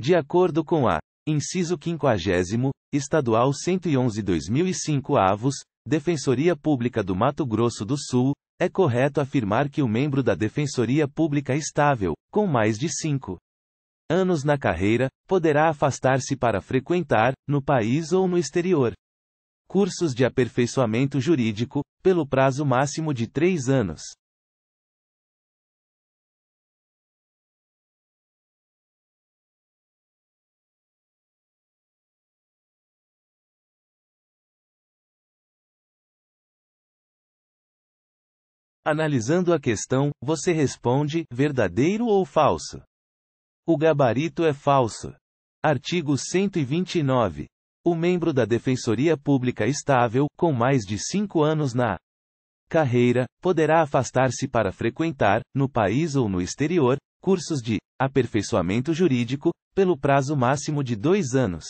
De acordo com a Inciso 50, Estadual 111-2005 Avos, Defensoria Pública do Mato Grosso do Sul, é correto afirmar que o membro da Defensoria Pública estável, com mais de cinco anos na carreira, poderá afastar-se para frequentar, no país ou no exterior, cursos de aperfeiçoamento jurídico, pelo prazo máximo de três anos. Analisando a questão, você responde: verdadeiro ou falso? O gabarito é falso. Artigo 129. O membro da Defensoria Pública estável, com mais de cinco anos na carreira, poderá afastar-se para frequentar, no país ou no exterior, cursos de aperfeiçoamento jurídico, pelo prazo máximo de dois anos.